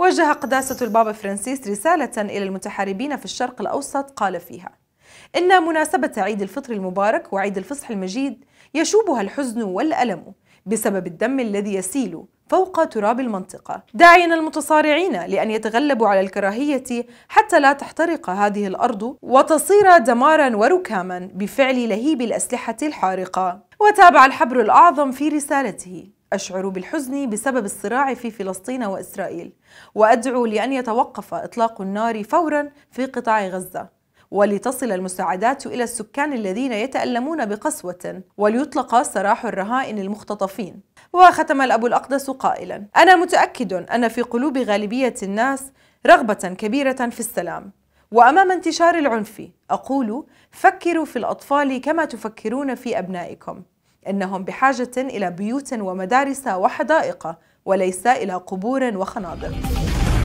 وجه قداسة البابا فرانسيس رسالة إلى المتحاربين في الشرق الأوسط قال فيها إن مناسبة عيد الفطر المبارك وعيد الفصح المجيد يشوبها الحزن والألم بسبب الدم الذي يسيل فوق تراب المنطقة داعيا المتصارعين لأن يتغلبوا على الكراهية حتى لا تحترق هذه الأرض وتصير دمارا وركاما بفعل لهيب الأسلحة الحارقة وتابع الحبر الأعظم في رسالته أشعر بالحزن بسبب الصراع في فلسطين وإسرائيل وأدعو لأن يتوقف إطلاق النار فورا في قطاع غزة ولتصل المساعدات إلى السكان الذين يتألمون بقسوة وليطلق سراح الرهائن المختطفين وختم الأب الأقدس قائلا أنا متأكد أن في قلوب غالبية الناس رغبة كبيرة في السلام وأمام انتشار العنف أقول فكروا في الأطفال كما تفكرون في أبنائكم إنهم بحاجة إلى بيوت ومدارس وحدائق وليس إلى قبور وخنادق